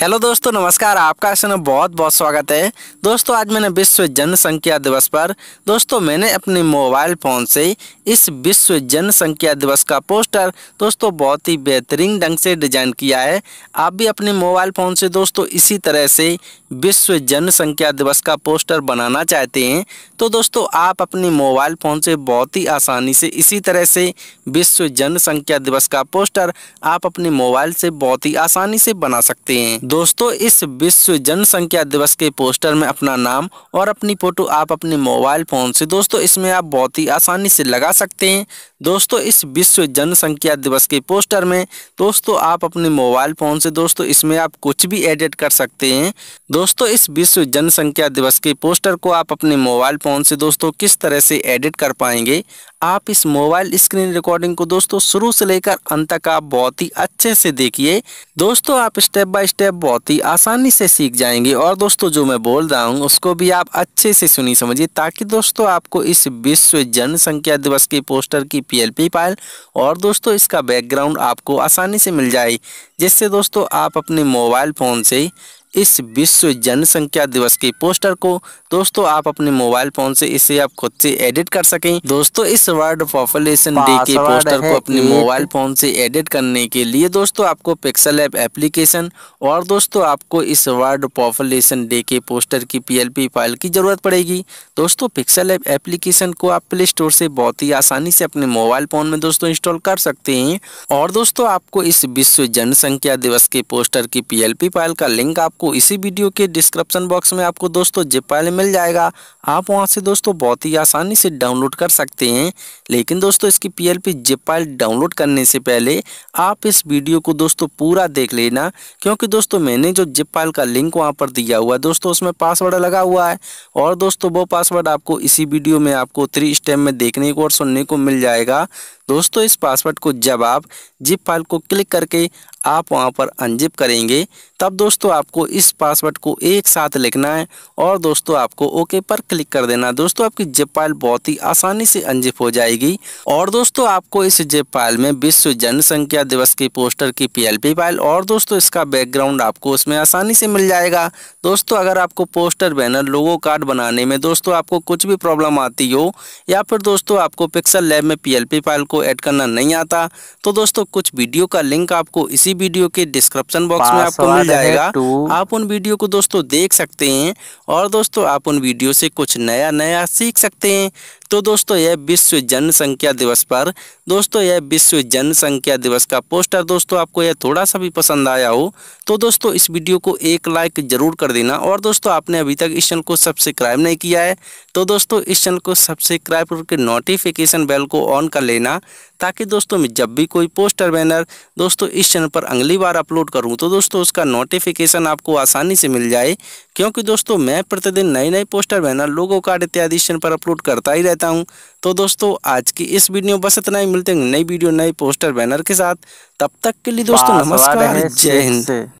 hello दोस्तों नमस्कार आपका इसमें बहुत बहुत स्वागत है दोस्तों आज मैंने विश्व जनसंख्या दिवस पर दोस्तों मैंने अपने मोबाइल फ़ोन से इस विश्व जनसंख्या दिवस का पोस्टर दोस्तों बहुत ही बेहतरीन ढंग से डिजाइन किया है आप भी अपने मोबाइल फ़ोन से दोस्तों इसी तरह से विश्व जनसंख्या दिवस का पोस्टर बनाना चाहते हैं तो दोस्तों आप अपने मोबाइल फ़ोन से बहुत ही आसानी से इसी तरह से विश्व जनसंख्या दिवस का पोस्टर आप अपने मोबाइल से बहुत ही आसानी से बना सकते हैं दोस्तों इस विश्व जनसंख्या दिवस के पोस्टर में अपना नाम और अपनी फ़ोटो आप अपने मोबाइल फ़ोन से दोस्तों इसमें आप बहुत ही आसानी से लगा सकते हैं दोस्तों इस विश्व जनसंख्या दिवस के पोस्टर में दोस्तों आप अपने मोबाइल फ़ोन से दोस्तों इसमें आप कुछ भी एडिट कर सकते हैं दोस्तों इस विश्व जनसंख्या दिवस के पोस्टर को आप अपने मोबाइल फ़ोन से दोस्तों किस तरह से एडिट कर पाएंगे आप इस मोबाइल स्क्रीन रिकॉर्डिंग को दोस्तों शुरू से लेकर अंत तक आप बहुत ही अच्छे से देखिए दोस्तों आप स्टेप बाय स्टेप बहुत ही आसानी से सीख जाएंगे और दोस्तों जो मैं बोल रहा हूँ उसको भी आप अच्छे से सुनी समझिए ताकि दोस्तों आपको इस विश्व जनसंख्या दिवस के पोस्टर की पीएलपी फाइल और दोस्तों इसका बैकग्राउंड आपको आसानी से मिल जाए जिससे दोस्तों आप अपने मोबाइल फ़ोन से इस विश्व जनसंख्या दिवस के पोस्टर को दोस्तों आप अपने मोबाइल फोन से इसे आप खुद से एडिट कर सकें दोस्तों इस वर्ल्ड पॉपुलेशन डे के पोस्टर को अपने मोबाइल फोन से एडिट करने के लिए दोस्तों आपको पिक्सल ऐप एप्लीकेशन और दोस्तों आपको इस वर्ल्ड पॉपुलेशन डे के पोस्टर की पी फाइल की जरूरत पड़ेगी दोस्तों पिक्सल ऐप एप्लीकेशन को आप प्ले स्टोर से बहुत ही आसानी से अपने मोबाइल फोन में दोस्तों इंस्टॉल कर सकते हैं और दोस्तों आपको इस विश्व जनसंख्या दिवस के पोस्टर की पी फाइल का लिंक आपको आपको इसी वीडियो के डिस्क्रिप्शन बॉक्स में आपको दोस्तों जेपाइल मिल जाएगा आप वहां से दोस्तों बहुत ही आसानी से डाउनलोड कर सकते हैं लेकिन दोस्तों इसकी पी एल डाउनलोड करने से पहले आप इस वीडियो को दोस्तों पूरा देख लेना क्योंकि दोस्तों मैंने जो जेपाइल का लिंक वहाँ पर दिया हुआ है दोस्तों उसमें पासवर्ड लगा हुआ है और दोस्तों वो पासवर्ड आपको इसी वीडियो में आपको थ्री स्टेप में देखने को और सुनने को मिल जाएगा दोस्तों इस पासवर्ड को जब आप जिप फाइल को क्लिक करके आप वहां पर अनजिप करेंगे तब दोस्तों आपको इस पासवर्ड को एक साथ लिखना है और दोस्तों आपको ओके पर क्लिक कर देना दोस्तों आपकी जेब फाइल बहुत ही आसानी से अनजिप हो जाएगी और दोस्तों आपको इस जेब फाइल में विश्व जनसंख्या दिवस की पोस्टर की पी फाइल और दोस्तों इसका बैकग्राउंड आपको उसमें आसानी से मिल जाएगा दोस्तों अगर आपको पोस्टर बैनर लोगो कार्ड बनाने में दोस्तों आपको कुछ भी प्रॉब्लम आती हो या फिर दोस्तों आपको पिक्सल लैब में पी फाइल को ऐड करना नहीं आता तो दोस्तों कुछ वीडियो का लिंक आपको इसी वीडियो के डिस्क्रिप्शन बॉक्स में आपको मिल जाएगा आप आप उन वीडियो को दोस्तों देख सकते हैं और दोस्तों आप उन वीडियो से कुछ नया नया सीख सकते हैं तो दोस्तों यह विश्व जनसंख्या दिवस पर दोस्तों यह विश्व जनसंख्या दिवस का पोस्टर दोस्तों आपको यह थोड़ा सा भी पसंद आया हो तो दोस्तों इस वीडियो को एक लाइक जरूर कर देना और दोस्तों आपने अभी तक इस चैनल को सब्सक्राइब नहीं किया है तो दोस्तों इस चैनल को सब्सक्राइब करके नोटिफिकेशन बेल को ऑन कर लेना ताकि दोस्तों मैं जब भी कोई पोस्टर बैनर दोस्तों इस चैनल पर अगली बार अपलोड करूँ तो दोस्तों उसका नोटिफिकेशन आपको आसानी से मिल जाए क्योंकि दोस्तों मैं प्रतिदिन नई नई पोस्टर बैनर लोगो कार्ड इत्यादि चैनल पर अपलोड करता ही रहता हूं तो दोस्तों आज की इस वीडियो में बस इतना ही मिलते हैं नई वीडियो नई पोस्टर बैनर के साथ तब तक के लिए दोस्तों नमस्कार जय हिंद